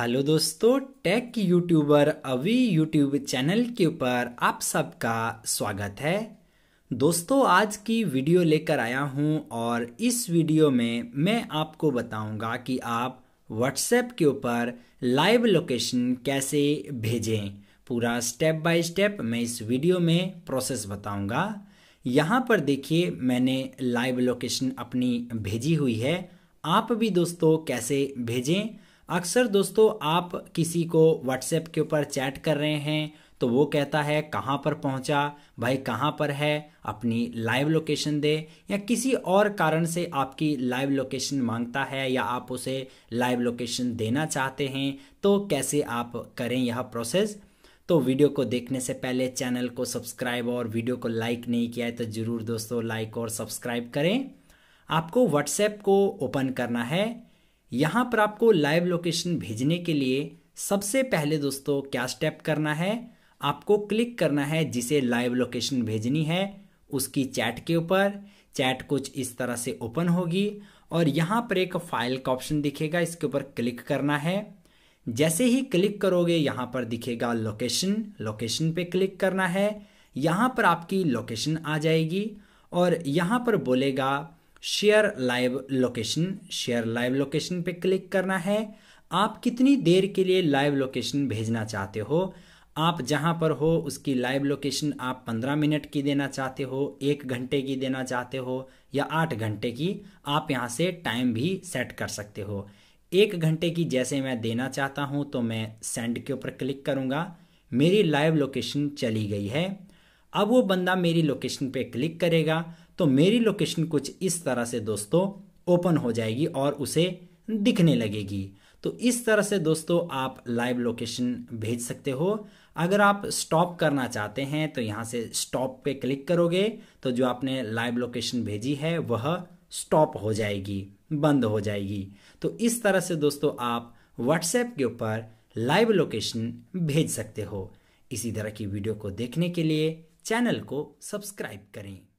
hello दोस्तों tech YouTuber Avi YouTube channel के ऊपर आप सबका स्वागत है दोस्तों आज की वीडियो लेकर आया हूं और इस वीडियो में मैं आपको बताऊंगा कि आप व्हाट्सएप के ऊपर लाइव लोकेशन कैसे भेजें पूरा स्टेप बाय स्टेप मैं इस वीडियो में प्रोसेस बताऊंगा यहाँ पर देखिए मैंने लाइव लोकेशन अपनी भेजी हुई है आप भी दोस्तों कैसे भेजें अक्सर दोस्तों आप किसी को व्हाट्सएप के ऊपर चैट कर रहे हैं तो वो कहता है कहाँ पर पहुँचा भाई कहाँ पर है अपनी लाइव लोकेशन दे या किसी और कारण से आपकी लाइव लोकेशन मांगता है या आप उसे लाइव लोकेशन देना चाहते हैं तो कैसे आप करें यह प्रोसेस तो वीडियो को देखने से पहले चैनल को सब्सक्राइब और वीडियो को लाइक नहीं किया है तो ज़रूर दोस्तों लाइक और सब्सक्राइब करें आपको व्हाट्सएप को ओपन करना है यहाँ पर आपको लाइव लोकेशन भेजने के लिए सबसे पहले दोस्तों क्या स्टेप करना है आपको क्लिक करना है जिसे लाइव लोकेशन भेजनी है उसकी चैट के ऊपर चैट कुछ इस तरह से ओपन होगी और यहाँ पर एक फाइल का ऑप्शन दिखेगा इसके ऊपर क्लिक करना है जैसे ही क्लिक करोगे यहाँ पर दिखेगा लोकेशन लोकेशन पे क्लिक करना है यहाँ पर आपकी लोकेशन आ जाएगी और यहाँ पर बोलेगा share live location share live location पे क्लिक करना है आप कितनी देर के लिए लाइव लोकेशन भेजना चाहते हो आप जहाँ पर हो उसकी लाइव लोकेशन आप पंद्रह मिनट की देना चाहते हो एक घंटे की देना चाहते हो या आठ घंटे की आप यहाँ से टाइम भी सेट कर सकते हो एक घंटे की जैसे मैं देना चाहता हूँ तो मैं सेंड के ऊपर क्लिक करूँगा मेरी लाइव लोकेशन चली गई है अब वो बंदा मेरी लोकेशन पे क्लिक करेगा तो मेरी लोकेशन कुछ इस तरह से दोस्तों ओपन हो जाएगी और उसे दिखने लगेगी तो इस तरह से दोस्तों आप लाइव लोकेशन भेज सकते हो अगर आप स्टॉप करना चाहते हैं तो यहाँ से स्टॉप पे क्लिक करोगे तो जो आपने लाइव लोकेशन भेजी है वह स्टॉप हो जाएगी बंद हो जाएगी तो इस तरह से दोस्तों आप व्हाट्सएप के ऊपर लाइव लोकेशन भेज सकते हो इसी तरह की वीडियो को देखने के लिए चैनल को सब्सक्राइब करें